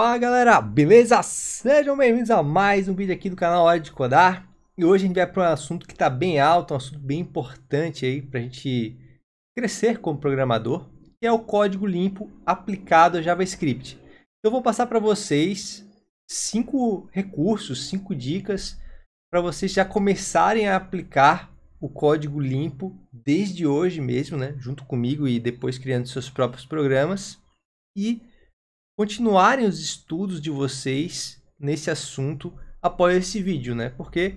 Fala galera, beleza? Sejam bem-vindos a mais um vídeo aqui do canal Hora de Codar E hoje a gente vai para um assunto que está bem alto, um assunto bem importante aí para a gente crescer como programador Que é o código limpo aplicado a JavaScript então, Eu vou passar para vocês cinco recursos, cinco dicas para vocês já começarem a aplicar o código limpo desde hoje mesmo, né? Junto comigo e depois criando seus próprios programas e continuarem os estudos de vocês nesse assunto após esse vídeo, né? Porque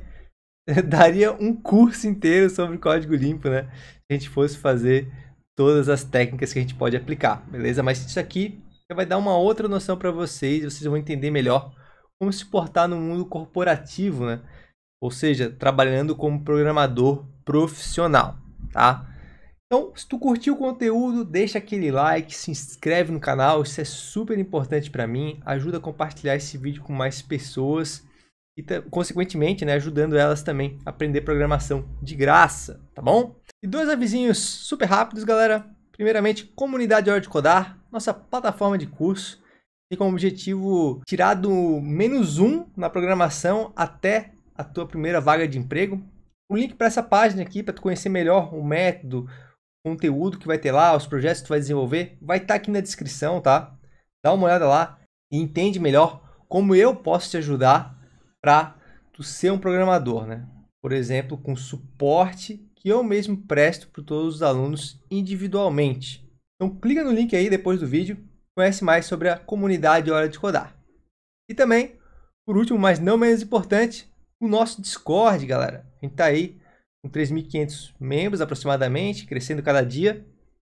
daria um curso inteiro sobre código limpo, né? Se a gente fosse fazer todas as técnicas que a gente pode aplicar, beleza? Mas isso aqui já vai dar uma outra noção para vocês, vocês vão entender melhor como se portar no mundo corporativo, né? Ou seja, trabalhando como programador profissional, tá? Então, se tu curtiu o conteúdo, deixa aquele like, se inscreve no canal, isso é super importante para mim, ajuda a compartilhar esse vídeo com mais pessoas e, consequentemente, né, ajudando elas também a aprender programação de graça, tá bom? E dois avisinhos super rápidos, galera. Primeiramente, Comunidade Hora de Codar, nossa plataforma de curso, tem como objetivo tirar do menos um na programação até a tua primeira vaga de emprego. O link para essa página aqui, para tu conhecer melhor o método, conteúdo que vai ter lá, os projetos que tu vai desenvolver, vai estar tá aqui na descrição, tá? Dá uma olhada lá e entende melhor como eu posso te ajudar para tu ser um programador, né? Por exemplo, com suporte que eu mesmo presto para todos os alunos individualmente. Então clica no link aí depois do vídeo, conhece mais sobre a comunidade Hora de Codar. E também, por último, mas não menos importante, o nosso Discord, galera. A gente tá aí com 3.500 membros aproximadamente, crescendo cada dia.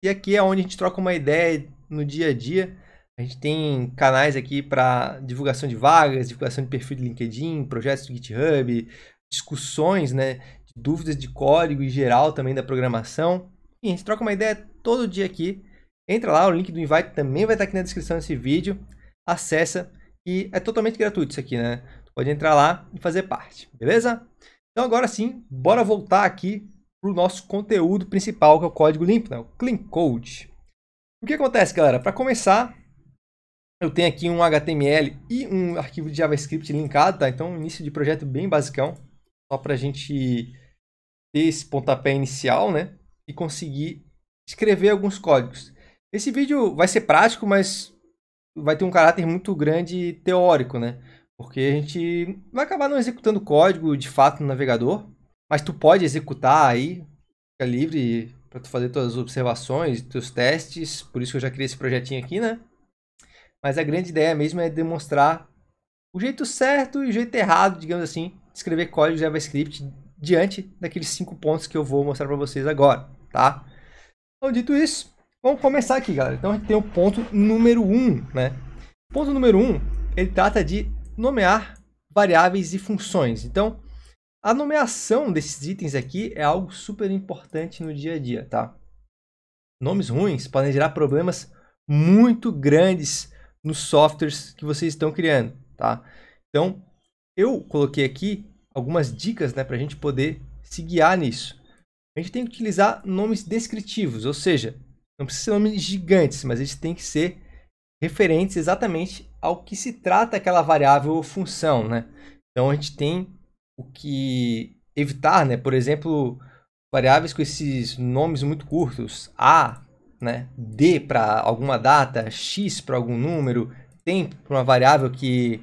E aqui é onde a gente troca uma ideia no dia a dia. A gente tem canais aqui para divulgação de vagas, divulgação de perfil de LinkedIn, projetos do GitHub, discussões, né, dúvidas de código em geral também da programação. E a gente troca uma ideia todo dia aqui. Entra lá, o link do invite também vai estar aqui na descrição desse vídeo. Acessa e é totalmente gratuito isso aqui, né? pode entrar lá e fazer parte, beleza? Então agora sim, bora voltar aqui para o nosso conteúdo principal, que é o código limpo, né? o Clean Code. O que acontece, galera? Para começar, eu tenho aqui um HTML e um arquivo de JavaScript linkado, tá? Então, início de projeto bem basicão, só para a gente ter esse pontapé inicial, né? E conseguir escrever alguns códigos. Esse vídeo vai ser prático, mas vai ter um caráter muito grande teórico, né? Porque a gente vai acabar não executando código de fato no navegador, mas tu pode executar aí, fica livre para tu fazer tuas observações, teus testes, por isso que eu já criei esse projetinho aqui, né? Mas a grande ideia mesmo é demonstrar o jeito certo e o jeito errado, digamos assim, de escrever código JavaScript diante daqueles cinco pontos que eu vou mostrar para vocês agora, tá? Então, dito isso, vamos começar aqui, galera. Então, a gente tem o ponto número um, né? O ponto número um, ele trata de nomear variáveis e funções. Então, a nomeação desses itens aqui é algo super importante no dia a dia, tá? Nomes ruins podem gerar problemas muito grandes nos softwares que vocês estão criando, tá? Então, eu coloquei aqui algumas dicas, né, para a gente poder se guiar nisso. A gente tem que utilizar nomes descritivos, ou seja, não precisa ser nomes gigantes, mas eles têm que ser referentes exatamente ao que se trata aquela variável ou função, né? Então a gente tem o que evitar, né? Por exemplo, variáveis com esses nomes muito curtos, a, né? d para alguma data, x para algum número, tempo para uma variável que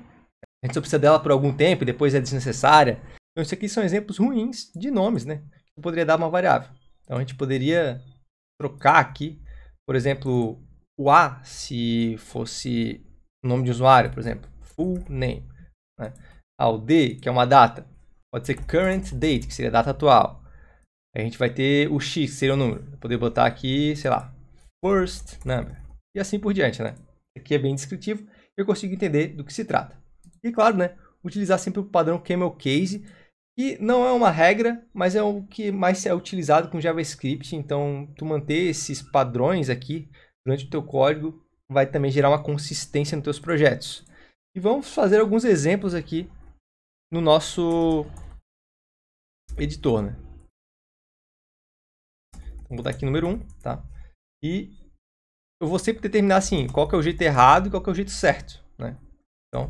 a gente só precisa dela por algum tempo e depois é desnecessária. Então isso aqui são exemplos ruins de nomes, né? Que poderia dar uma variável. Então a gente poderia trocar aqui, por exemplo, o a se fosse nome de usuário, por exemplo, full name. Né? Ah, o D, que é uma data, pode ser current date, que seria a data atual. Aí a gente vai ter o X, que seria o número. poder botar aqui, sei lá, first number. E assim por diante, né? Aqui é bem descritivo, eu consigo entender do que se trata. E claro, né? Utilizar sempre o padrão camel case, que não é uma regra, mas é o que mais é utilizado com JavaScript. Então, tu manter esses padrões aqui durante o teu código vai também gerar uma consistência nos teus projetos. E vamos fazer alguns exemplos aqui no nosso editor, né? vou dar aqui número 1, um, tá? E eu vou sempre determinar assim, qual que é o jeito errado e qual que é o jeito certo, né? Então,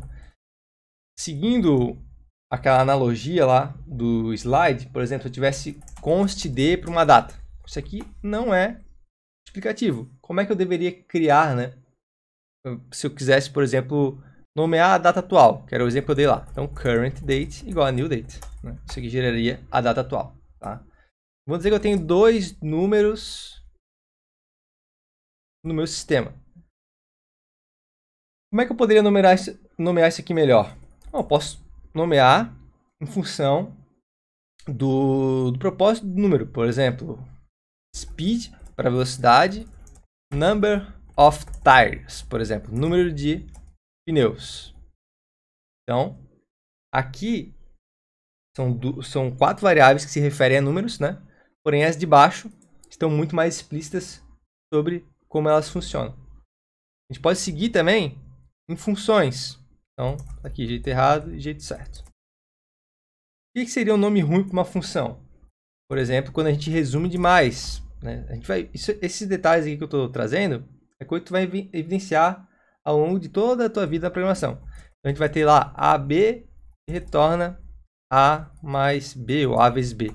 seguindo aquela analogia lá do slide, por exemplo, se eu tivesse const d para uma data. Isso aqui não é explicativo. Como é que eu deveria criar, né? se eu quisesse, por exemplo, nomear a data atual, que era o exemplo que eu dei lá. Então, current date igual a new date. Né? Isso aqui geraria a data atual. Tá? Vamos dizer que eu tenho dois números no meu sistema. Como é que eu poderia nomear isso, nomear isso aqui melhor? Bom, eu posso nomear em função do, do propósito do número. Por exemplo, speed para velocidade, number of tires, por exemplo, número de pneus. Então, aqui são, são quatro variáveis que se referem a números, né? Porém, as de baixo estão muito mais explícitas sobre como elas funcionam. A gente pode seguir também em funções. Então, tá aqui, jeito errado e jeito certo. O que seria um nome ruim para uma função? Por exemplo, quando a gente resume demais. Né? A gente vai, isso, esses detalhes aqui que eu estou trazendo é coisa que tu vai evidenciar ao longo de toda a tua vida na programação. Então, a gente vai ter lá AB e retorna A mais B, ou A vezes B.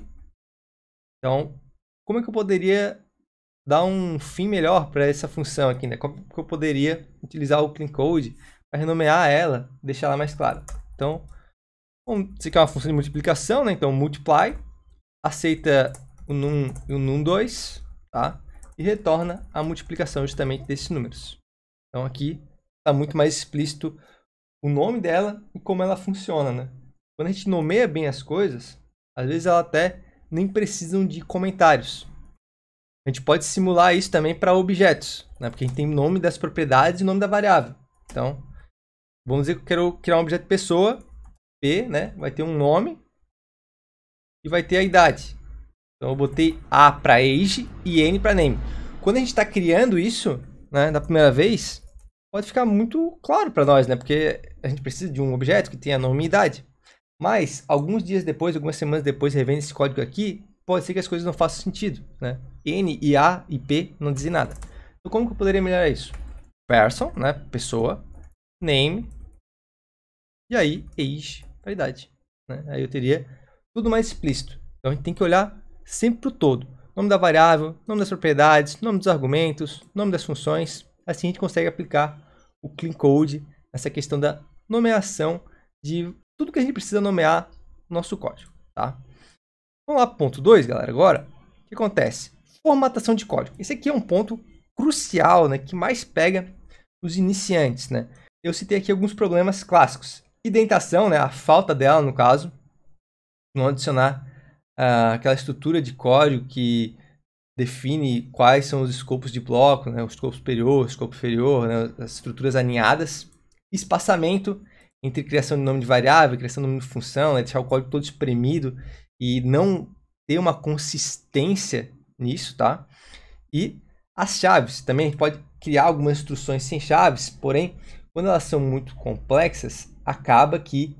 Então, como é que eu poderia dar um fim melhor para essa função aqui, né? Como que eu poderia utilizar o clean code para renomear ela, deixar ela mais clara? Então, bom, isso aqui é uma função de multiplicação, né? Então, multiply aceita o num e o num2, tá? e retorna a multiplicação justamente desses números. Então aqui está muito mais explícito o nome dela e como ela funciona, né? Quando a gente nomeia bem as coisas, às vezes ela até nem precisam de comentários. A gente pode simular isso também para objetos, né? Porque a gente tem o nome das propriedades e o nome da variável. Então, vamos dizer que eu quero criar um objeto pessoa, P, né? Vai ter um nome e vai ter a idade. Então eu botei A para age e N para name. Quando a gente está criando isso, né, da primeira vez, pode ficar muito claro para nós, né? Porque a gente precisa de um objeto que tenha nome e idade. Mas alguns dias depois, algumas semanas depois, revendo esse código aqui, pode ser que as coisas não façam sentido, né? N e A e P não dizem nada. Então como que eu poderia melhorar isso? Person, né? Pessoa, name e aí age para idade. Né? Aí eu teria tudo mais explícito. Então a gente tem que olhar sempre para o todo. Nome da variável, nome das propriedades, nome dos argumentos, nome das funções. Assim a gente consegue aplicar o clean code nessa questão da nomeação de tudo que a gente precisa nomear no nosso código, tá? Vamos lá para o ponto 2, galera, agora. O que acontece? Formatação de código. Esse aqui é um ponto crucial, né, que mais pega os iniciantes, né? Eu citei aqui alguns problemas clássicos. Indentação, né, a falta dela no caso, não adicionar ah, aquela estrutura de código que define quais são os escopos de bloco, né, o escopo superior, o escopo inferior, né, as estruturas alinhadas, espaçamento entre criação de nome de variável, criação de nome de função, né, deixar o código todo espremido e não ter uma consistência nisso, tá? E as chaves também, a gente pode criar algumas instruções sem chaves, porém, quando elas são muito complexas, acaba que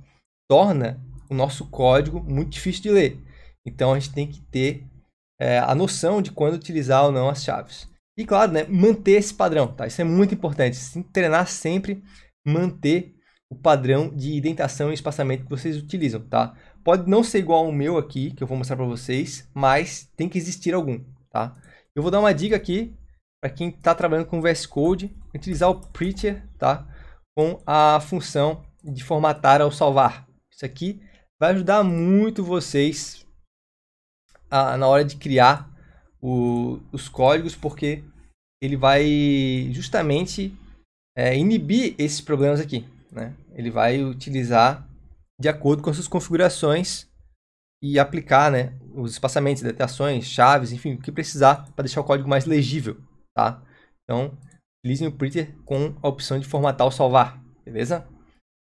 torna o nosso código muito difícil de ler. Então a gente tem que ter é, a noção de quando utilizar ou não as chaves. E claro, né, manter esse padrão, tá? Isso é muito importante. Se treinar sempre, manter o padrão de indentação e espaçamento que vocês utilizam, tá? Pode não ser igual ao meu aqui, que eu vou mostrar para vocês, mas tem que existir algum, tá? Eu vou dar uma dica aqui para quem está trabalhando com VS Code, utilizar o Preacher, tá? Com a função de formatar ao salvar. Isso aqui vai ajudar muito vocês a, na hora de criar o, os códigos, porque ele vai justamente é, inibir esses problemas aqui. Né? Ele vai utilizar de acordo com as suas configurações e aplicar né, os espaçamentos, datações, chaves, enfim, o que precisar para deixar o código mais legível. Tá? Então, utilizem o printer com a opção de formatar ou salvar, beleza?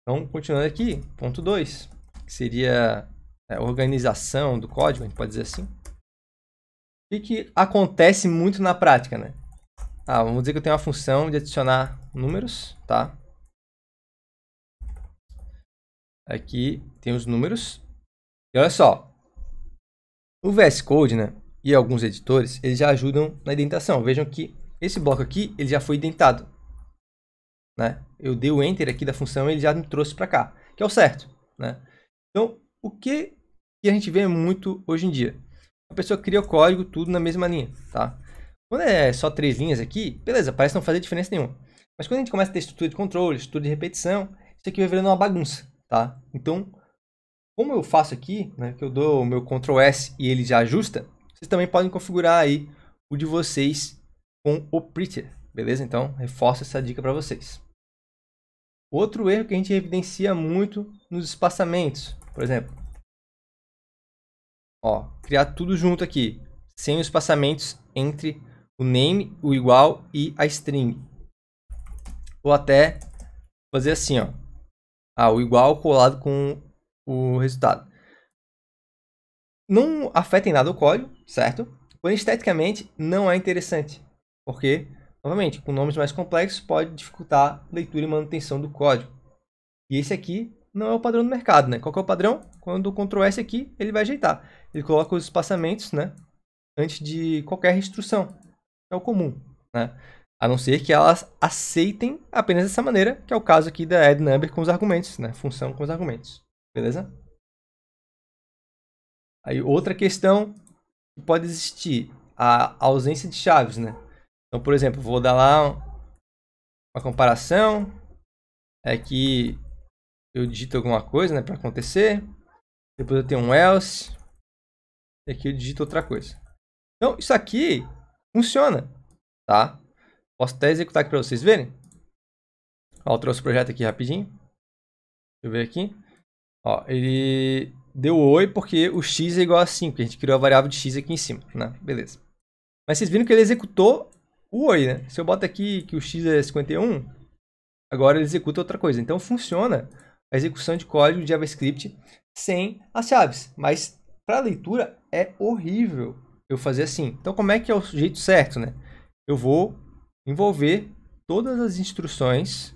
Então, continuando aqui, ponto 2, que seria é, organização do código, a gente pode dizer assim. O que, acontece muito na prática, né? Ah, vamos dizer que eu tenho uma função de adicionar números, tá? Aqui tem os números. E olha só. O VS Code, né? E alguns editores, eles já ajudam na indentação. Vejam que esse bloco aqui, ele já foi indentado. Né? Eu dei o Enter aqui da função e ele já me trouxe para cá, que é o certo, né? Então, o que que a gente vê muito hoje em dia. A pessoa cria o código tudo na mesma linha, tá? Quando é só três linhas aqui, beleza, parece não fazer diferença nenhuma. Mas quando a gente começa a ter estrutura de controle, estrutura de repetição, isso aqui vai virando uma bagunça, tá? Então, como eu faço aqui, né, que eu dou o meu Ctrl S e ele já ajusta, vocês também podem configurar aí o de vocês com o Prettier, beleza? Então, reforço essa dica para vocês. Outro erro que a gente evidencia muito nos espaçamentos, por exemplo, Ó, criar tudo junto aqui, sem os passamentos entre o name, o igual e a string. Ou até fazer assim, ó. Ah, o igual colado com o resultado. Não afeta em nada o código, certo? Porém, esteticamente, não é interessante. Porque, novamente, com nomes mais complexos pode dificultar a leitura e manutenção do código. E esse aqui não é o padrão do mercado, né? Qual é o padrão? Quando o Ctrl S aqui, ele vai ajeitar. Ele coloca os espaçamentos, né? Antes de qualquer instrução. É o comum, né? A não ser que elas aceitem apenas dessa maneira, que é o caso aqui da add number com os argumentos, né? Função com os argumentos. Beleza? Aí outra questão que pode existir, a ausência de chaves, né? Então, por exemplo, vou dar lá uma comparação, é que eu digito alguma coisa, né, para acontecer. Depois eu tenho um else. E aqui eu digito outra coisa. Então, isso aqui funciona, tá? Posso até executar aqui para vocês verem. Ó, eu trouxe o projeto aqui rapidinho. Deixa eu ver aqui. Ó, ele deu oi porque o x é igual a 5, a gente criou a variável de x aqui em cima, né? Beleza. Mas vocês viram que ele executou o oi, né? Se eu boto aqui que o x é 51, agora ele executa outra coisa. Então, funciona a execução de código de JavaScript sem as chaves. Mas para leitura é horrível eu fazer assim. Então, como é que é o jeito certo, né? Eu vou envolver todas as instruções,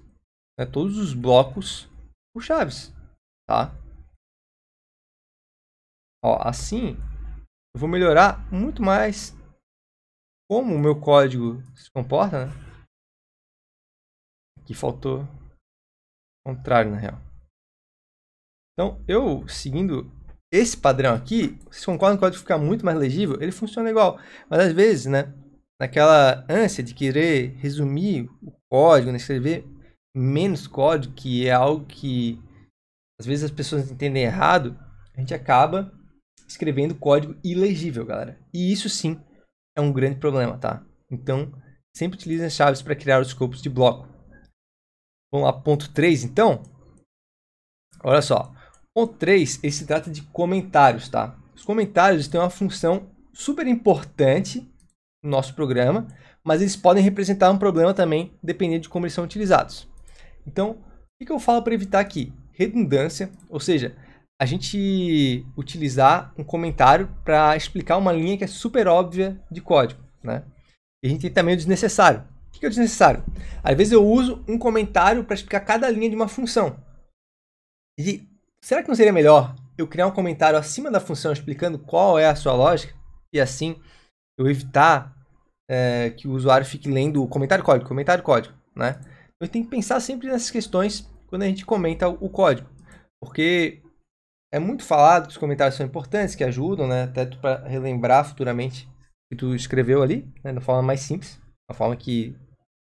né, todos os blocos por chaves, tá? Ó, assim, eu vou melhorar muito mais como o meu código se comporta, né? Aqui faltou o contrário, na real. Então, eu seguindo esse padrão aqui, vocês concordam que o código fica muito mais legível? Ele funciona igual. Mas às vezes, né, naquela ânsia de querer resumir o código, né, escrever menos código, que é algo que às vezes as pessoas entendem errado, a gente acaba escrevendo código ilegível, galera. E isso sim é um grande problema, tá? Então, sempre utilizem as chaves para criar os escopos de bloco. Vamos lá, ponto 3, então. Olha só. O 3, ele se trata de comentários, tá? Os comentários têm uma função super importante no nosso programa, mas eles podem representar um problema também, dependendo de como eles são utilizados. Então, o que eu falo para evitar aqui? Redundância, ou seja, a gente utilizar um comentário para explicar uma linha que é super óbvia de código, né? E a gente tem também o desnecessário. O que é o desnecessário? Às vezes eu uso um comentário para explicar cada linha de uma função. E Será que não seria melhor eu criar um comentário acima da função explicando qual é a sua lógica? E assim eu evitar é, que o usuário fique lendo o comentário código, comentário código, né? Então tem que pensar sempre nessas questões quando a gente comenta o código, porque é muito falado que os comentários são importantes, que ajudam, né? Até para relembrar futuramente o que tu escreveu ali, né? Da forma mais simples, uma forma que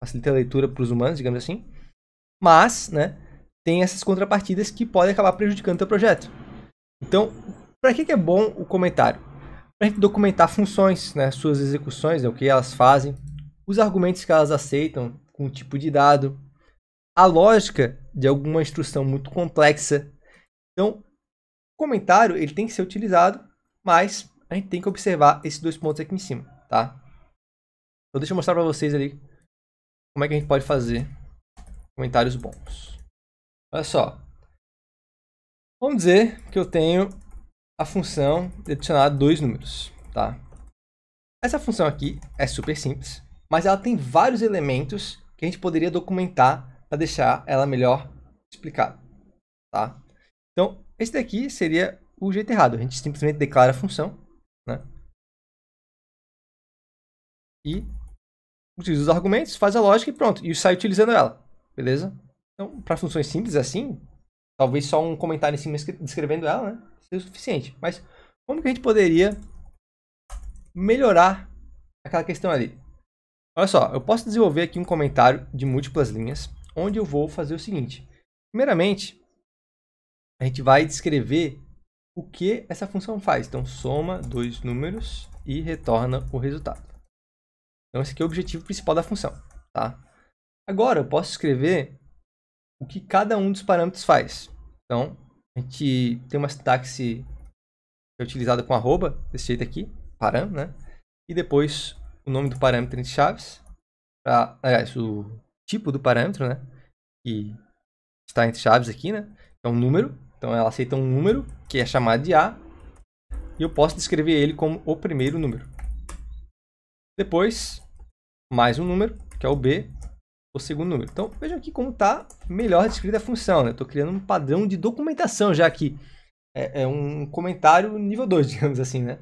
facilita a leitura para os humanos, digamos assim. Mas, né? tem essas contrapartidas que podem acabar prejudicando o teu projeto. Então, para que, que é bom o comentário? Para a gente documentar funções, né, suas execuções, né, o que elas fazem, os argumentos que elas aceitam com o tipo de dado, a lógica de alguma instrução muito complexa. Então, o comentário ele tem que ser utilizado, mas a gente tem que observar esses dois pontos aqui em cima, tá? Então deixa eu mostrar para vocês ali como é que a gente pode fazer comentários bons. Olha só. Vamos dizer que eu tenho a função de adicionar dois números, tá? Essa função aqui é super simples, mas ela tem vários elementos que a gente poderia documentar para deixar ela melhor explicada, tá? Então, esse daqui seria o jeito errado. A gente simplesmente declara a função, né? E utiliza os argumentos, faz a lógica e pronto. E sai utilizando ela, beleza? Então, para funções simples assim, talvez só um comentário em cima descrevendo ela, né? Seria o suficiente. Mas como que a gente poderia melhorar aquela questão ali? Olha só, eu posso desenvolver aqui um comentário de múltiplas linhas, onde eu vou fazer o seguinte. Primeiramente, a gente vai descrever o que essa função faz. Então, soma dois números e retorna o resultado. Então, esse aqui é o objetivo principal da função. Tá? Agora, eu posso escrever o que cada um dos parâmetros faz. Então, a gente tem uma sintaxe que é utilizada com arroba, desse jeito aqui, param, né? E depois o nome do parâmetro entre chaves, pra, aliás, o tipo do parâmetro, né? Que está entre chaves aqui, né? É um número, então ela aceita um número, que é chamado de A, e eu posso descrever ele como o primeiro número. Depois, mais um número, que é o B, o segundo número. Então, veja aqui como está melhor descrita a função. Né? Estou criando um padrão de documentação, já que é, é um comentário nível 2, digamos assim. Né?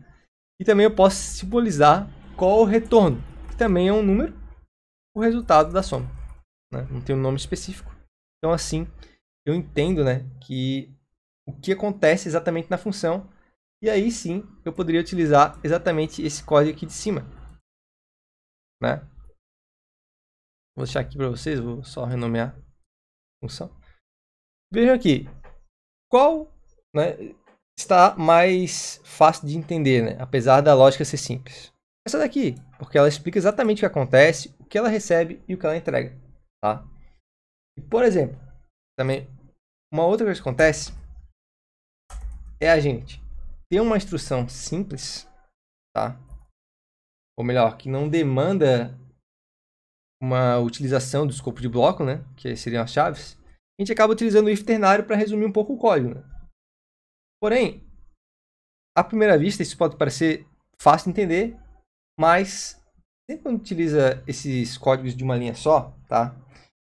E também eu posso simbolizar qual o retorno, que também é um número, o resultado da soma. Né? Não tem um nome específico. Então, assim, eu entendo né, que o que acontece exatamente na função. E aí sim, eu poderia utilizar exatamente esse código aqui de cima. Né? Vou deixar aqui para vocês, vou só renomear a função. Vejam aqui, qual né, está mais fácil de entender, né? apesar da lógica ser simples? Essa daqui, porque ela explica exatamente o que acontece, o que ela recebe e o que ela entrega. Tá? E, por exemplo, também uma outra coisa que acontece é a gente ter uma instrução simples, tá? ou melhor, que não demanda uma utilização do escopo de bloco, né, que seriam as chaves, a gente acaba utilizando o if ternário para resumir um pouco o código. Né? Porém, à primeira vista, isso pode parecer fácil de entender, mas sempre quando utiliza esses códigos de uma linha só, tá?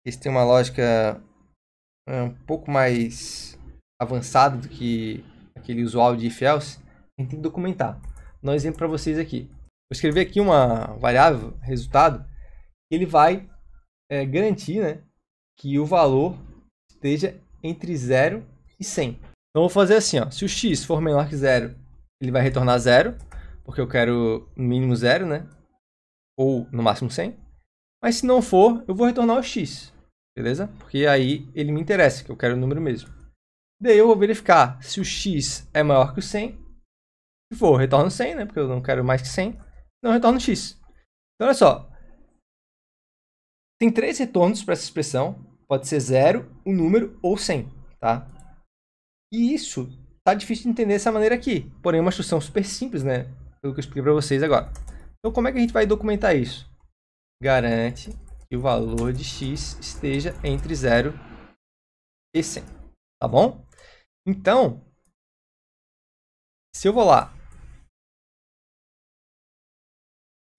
Eles têm uma lógica é, um pouco mais avançada do que aquele usual de if else, a gente tem que documentar. Vou dar um exemplo para vocês aqui. Vou escrever aqui uma variável, resultado, ele vai é, garantir né, que o valor esteja entre 0 e 100. Então, eu vou fazer assim, ó, se o x for menor que 0, ele vai retornar 0, porque eu quero no mínimo 0, né? Ou no máximo 100. Mas se não for, eu vou retornar o x, beleza? Porque aí ele me interessa, que eu quero o número mesmo. Daí eu vou verificar se o x é maior que o 100. Se for, retorno 100, né? Porque eu não quero mais que 100. Não retorno x. Então, olha só, tem três retornos para essa expressão. Pode ser zero, um número ou 100, tá? E isso tá difícil de entender dessa maneira aqui. Porém, é uma instrução super simples, né? Pelo que eu expliquei para vocês agora. Então, como é que a gente vai documentar isso? Garante que o valor de x esteja entre 0 e 100, tá bom? Então, se eu vou lá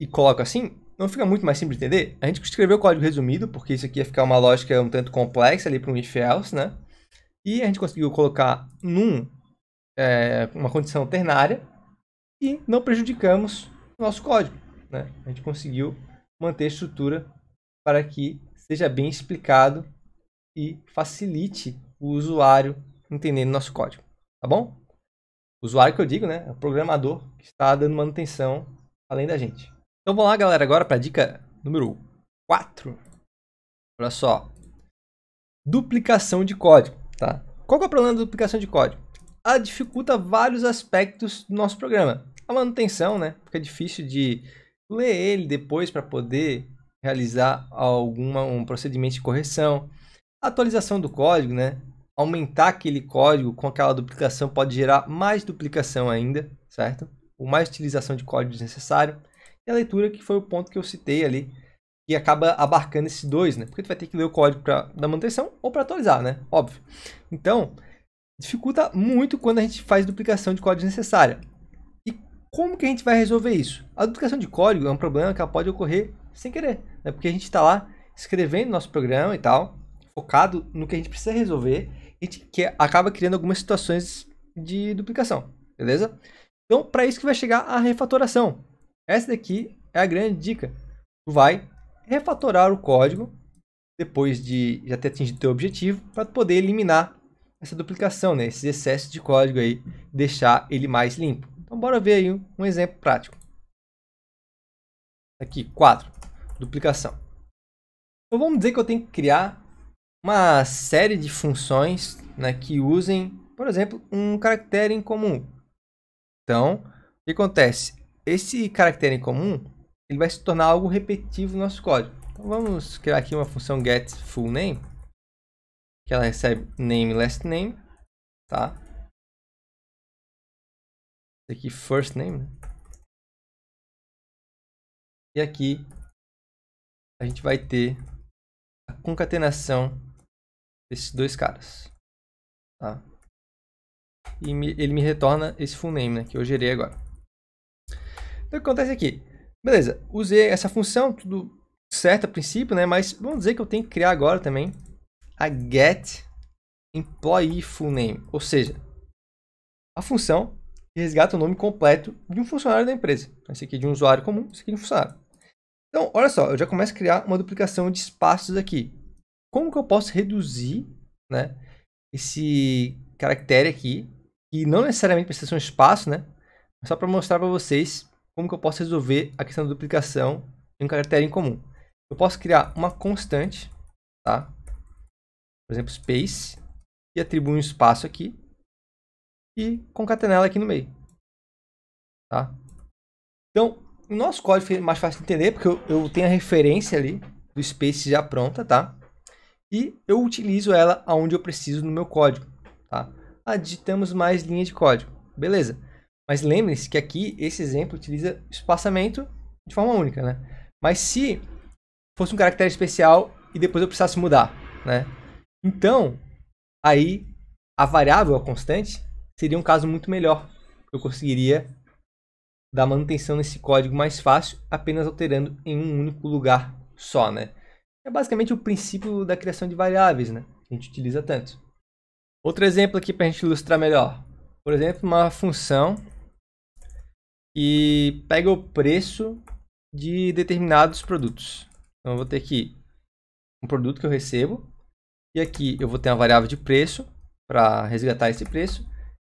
e coloco assim, não fica muito mais simples de entender? A gente escreveu o código resumido, porque isso aqui ia ficar uma lógica um tanto complexa ali para um if-else, né? E a gente conseguiu colocar num é, uma condição ternária e não prejudicamos nosso código. Né? A gente conseguiu manter a estrutura para que seja bem explicado e facilite o usuário entendendo nosso código, tá bom? O usuário que eu digo, né, é o programador que está dando manutenção além da gente. Então vamos lá, galera, agora para a dica número 4. Olha só. Duplicação de código, tá? Qual é o problema da duplicação de código? Ela dificulta vários aspectos do nosso programa. A manutenção, né? Fica difícil de ler ele depois para poder realizar algum um procedimento de correção. A atualização do código, né? Aumentar aquele código com aquela duplicação pode gerar mais duplicação ainda, certo? Ou mais utilização de código desnecessário e a leitura, que foi o ponto que eu citei ali, que acaba abarcando esses dois, né? Porque tu vai ter que ler o código pra, da manutenção ou para atualizar, né? Óbvio. Então, dificulta muito quando a gente faz duplicação de código necessária. E como que a gente vai resolver isso? A duplicação de código é um problema que ela pode ocorrer sem querer, né? Porque a gente está lá escrevendo nosso programa e tal, focado no que a gente precisa resolver, e que acaba criando algumas situações de duplicação, beleza? Então, para isso que vai chegar a refatoração, essa daqui é a grande dica. Tu vai refatorar o código depois de já ter atingido o teu objetivo para poder eliminar essa duplicação, né? esses excessos de código aí, deixar ele mais limpo. Então bora ver aí um exemplo prático. Aqui, 4, duplicação. Então vamos dizer que eu tenho que criar uma série de funções né, que usem, por exemplo, um caractere em comum. Então, o que acontece? esse caractere em comum ele vai se tornar algo repetitivo no nosso código. Então vamos criar aqui uma função get full name que ela recebe name last name, tá? aqui first name. Né? E aqui a gente vai ter a concatenação desses dois caras, tá? E me, ele me retorna esse full name, né, que eu gerei agora. Então o que acontece aqui? Beleza, usei essa função, tudo certo a princípio, né? Mas vamos dizer que eu tenho que criar agora também a get employee full name, ou seja, a função que resgata o nome completo de um funcionário da empresa. Então, esse aqui é de um usuário comum, esse aqui é de um funcionário. Então, olha só, eu já começo a criar uma duplicação de espaços aqui. Como que eu posso reduzir né, esse caractere aqui, que não necessariamente precisa ser um espaço, né? Só para mostrar para vocês como que eu posso resolver a questão da duplicação em um caractere em comum? Eu posso criar uma constante, tá? Por exemplo, space, e atribuir um espaço aqui, e concatenar ela aqui no meio. Tá? Então, o nosso código é mais fácil de entender, porque eu, eu tenho a referência ali do space já pronta, tá? E eu utilizo ela aonde eu preciso no meu código, tá? Aditamos mais linha de código. Beleza. Mas lembre-se que aqui esse exemplo utiliza espaçamento de forma única, né? Mas se fosse um caractere especial e depois eu precisasse mudar, né? Então, aí a variável, a constante, seria um caso muito melhor. Eu conseguiria dar manutenção nesse código mais fácil, apenas alterando em um único lugar só, né? É basicamente o princípio da criação de variáveis, né? Que a gente utiliza tanto. Outro exemplo aqui para a gente ilustrar melhor. Por exemplo, uma função e pega o preço de determinados produtos. Então eu vou ter aqui um produto que eu recebo e aqui eu vou ter uma variável de preço para resgatar esse preço.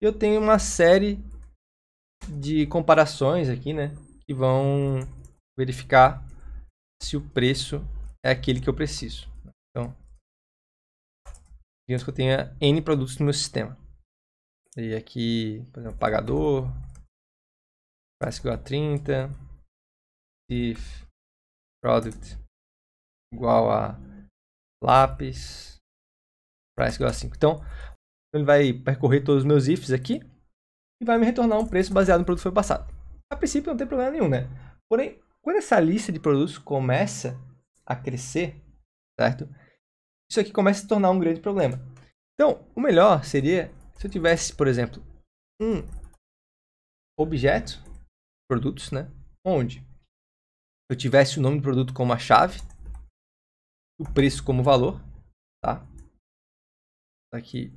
E eu tenho uma série de comparações aqui, né, que vão verificar se o preço é aquele que eu preciso. Então, digamos que eu tenha N produtos no meu sistema. E aqui, por exemplo, pagador, Price igual a 30. If product igual a lápis. Price igual a 5. Então, ele vai percorrer todos os meus ifs aqui e vai me retornar um preço baseado no produto que foi passado. A princípio não tem problema nenhum, né? Porém, quando essa lista de produtos começa a crescer, certo? Isso aqui começa a se tornar um grande problema. Então, o melhor seria se eu tivesse, por exemplo, um objeto produtos, né? Onde eu tivesse o nome do produto como a chave, o preço como valor, tá? tá aqui,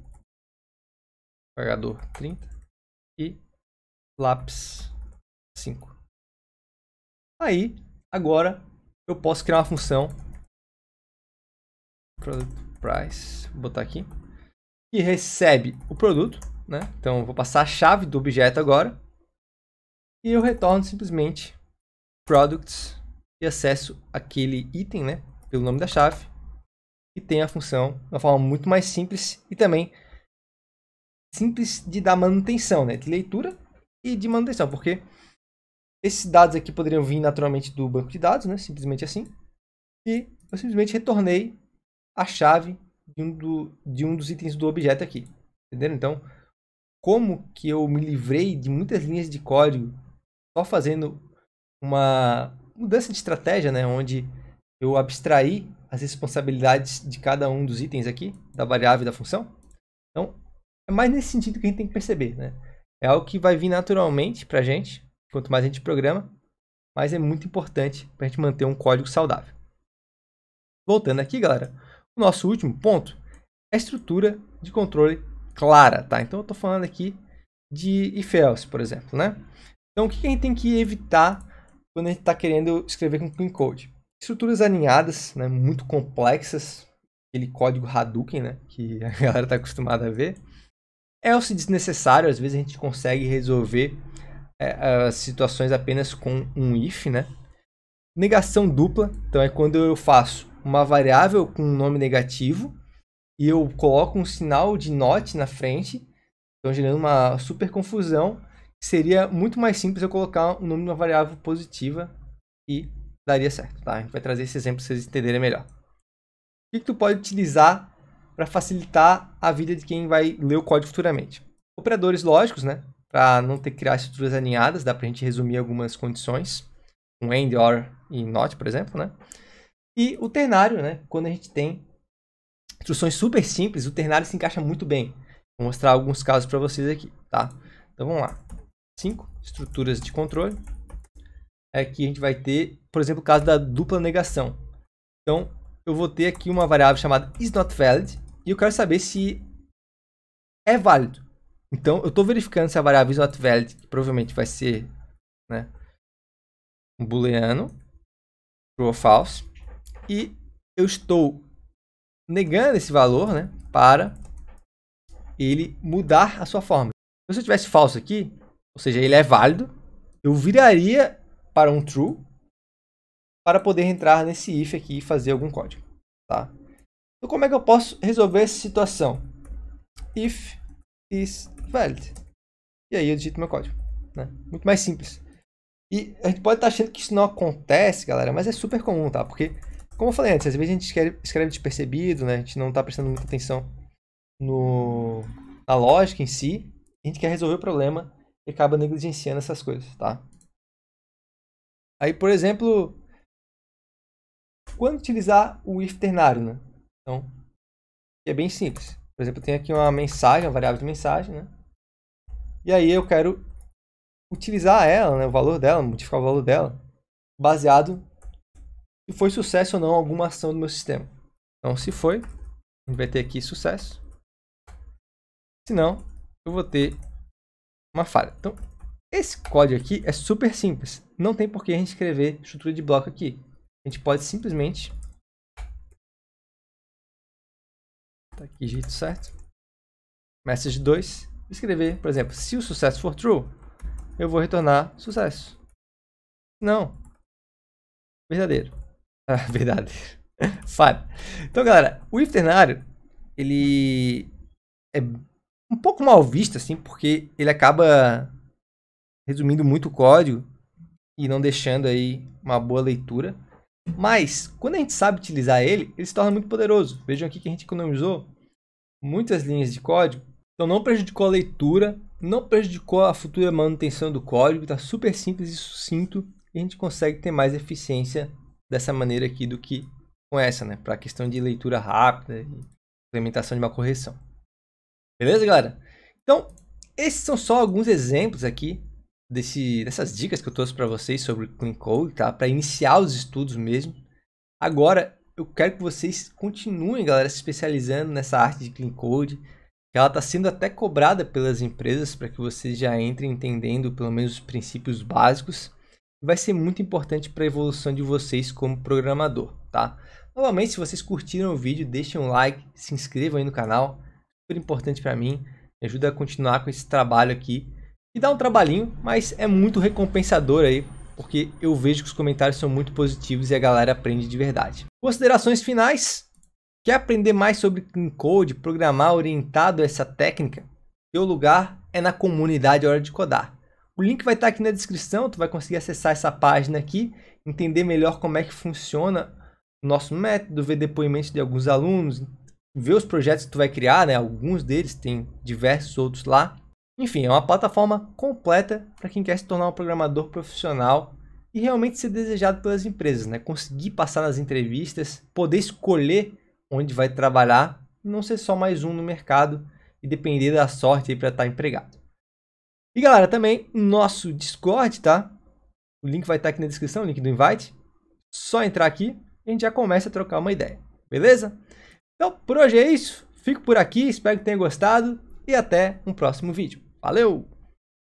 pagador 30 e lápis 5. Aí, agora, eu posso criar uma função product price, vou botar aqui, que recebe o produto, né? Então, eu vou passar a chave do objeto agora e eu retorno simplesmente products e acesso aquele item, né, pelo nome da chave, e tem a função de uma forma muito mais simples e também simples de dar manutenção, né, de leitura e de manutenção, porque esses dados aqui poderiam vir naturalmente do banco de dados, né, simplesmente assim, e eu simplesmente retornei a chave de um, do, de um dos itens do objeto aqui, entendeu? Então, como que eu me livrei de muitas linhas de código só fazendo uma mudança de estratégia, né? Onde eu abstraí as responsabilidades de cada um dos itens aqui, da variável e da função. Então, é mais nesse sentido que a gente tem que perceber, né? É algo que vai vir naturalmente para a gente, quanto mais a gente programa, mas é muito importante para a gente manter um código saudável. Voltando aqui, galera, o nosso último ponto é a estrutura de controle clara, tá? Então, eu estou falando aqui de if-else, por exemplo, né? Então, o que a gente tem que evitar quando a gente está querendo escrever com clean code? Estruturas alinhadas, né, muito complexas, aquele código Hadouken, né, que a galera está acostumada a ver. É o se desnecessário, às vezes a gente consegue resolver é, as situações apenas com um if, né? Negação dupla, então é quando eu faço uma variável com um nome negativo e eu coloco um sinal de not na frente, então gerando uma super confusão seria muito mais simples eu colocar o nome de uma variável positiva e daria certo, tá? A gente vai trazer esse exemplo para vocês entenderem melhor. O que, que tu pode utilizar para facilitar a vida de quem vai ler o código futuramente? Operadores lógicos, né? Para não ter que criar estruturas alinhadas, dá para a gente resumir algumas condições, um AND, OR e NOT, por exemplo, né? E o ternário, né? Quando a gente tem instruções super simples, o ternário se encaixa muito bem. Vou mostrar alguns casos para vocês aqui, tá? Então vamos lá. 5, estruturas de controle. Aqui é a gente vai ter, por exemplo, o caso da dupla negação. Então, eu vou ter aqui uma variável chamada isNotValid e eu quero saber se é válido. Então, eu estou verificando se a variável isNotValid que provavelmente vai ser né, um booleano, true ou false, e eu estou negando esse valor né, para ele mudar a sua forma. se eu tivesse falso aqui, ou seja, ele é válido, eu viraria para um true para poder entrar nesse if aqui e fazer algum código, tá? Então como é que eu posso resolver essa situação? If is valid. E aí eu digito meu código, né? Muito mais simples. E a gente pode estar tá achando que isso não acontece, galera, mas é super comum, tá? Porque, como eu falei antes, às vezes a gente escreve, escreve despercebido, né? A gente não está prestando muita atenção no, na lógica em si. A gente quer resolver o problema e acaba negligenciando essas coisas, tá? Aí, por exemplo, quando utilizar o if ternário, né? Então, é bem simples. Por exemplo, eu tenho aqui uma mensagem, uma variável de mensagem, né? E aí eu quero utilizar ela, né, o valor dela, modificar o valor dela, baseado se foi sucesso ou não alguma ação do meu sistema. Então, se foi, a gente vai ter aqui sucesso. Se não, eu vou ter uma falha. Então, esse código aqui é super simples. Não tem por que a gente escrever estrutura de bloco aqui. A gente pode simplesmente... Tá aqui jeito certo. Message 2. Escrever, por exemplo, se o sucesso for true, eu vou retornar sucesso. Não. Verdadeiro. Ah, verdadeiro. Falha. Então, galera, o if ternário, ele é um pouco mal visto, assim, porque ele acaba resumindo muito o código e não deixando aí uma boa leitura. Mas, quando a gente sabe utilizar ele, ele se torna muito poderoso. Vejam aqui que a gente economizou muitas linhas de código. Então, não prejudicou a leitura, não prejudicou a futura manutenção do código. Está super simples e sucinto. E a gente consegue ter mais eficiência dessa maneira aqui do que com essa, né? Para a questão de leitura rápida e implementação de uma correção. Beleza, galera? Então, esses são só alguns exemplos aqui desse, dessas dicas que eu trouxe para vocês sobre Clean Code, tá? Para iniciar os estudos mesmo. Agora, eu quero que vocês continuem, galera, se especializando nessa arte de Clean Code, ela está sendo até cobrada pelas empresas para que vocês já entrem entendendo pelo menos os princípios básicos. Vai ser muito importante para a evolução de vocês como programador, tá? Novamente, se vocês curtiram o vídeo, deixem um like, se inscrevam aí no canal super importante para mim, me ajuda a continuar com esse trabalho aqui. E dá um trabalhinho, mas é muito recompensador aí, porque eu vejo que os comentários são muito positivos e a galera aprende de verdade. Considerações finais? Quer aprender mais sobre Clean Code, programar orientado a essa técnica? Seu lugar é na comunidade Hora de Codar. O link vai estar tá aqui na descrição, tu vai conseguir acessar essa página aqui, entender melhor como é que funciona nosso método, ver depoimentos de alguns alunos, ver os projetos que tu vai criar, né? Alguns deles tem diversos outros lá. Enfim, é uma plataforma completa para quem quer se tornar um programador profissional e realmente ser desejado pelas empresas, né? Conseguir passar nas entrevistas, poder escolher onde vai trabalhar não ser só mais um no mercado e depender da sorte para estar tá empregado. E galera, também nosso Discord, tá? O link vai estar tá aqui na descrição, o link do invite. Só entrar aqui e a gente já começa a trocar uma ideia, beleza? Então, por hoje é isso. Fico por aqui, espero que tenha gostado e até um próximo vídeo. Valeu!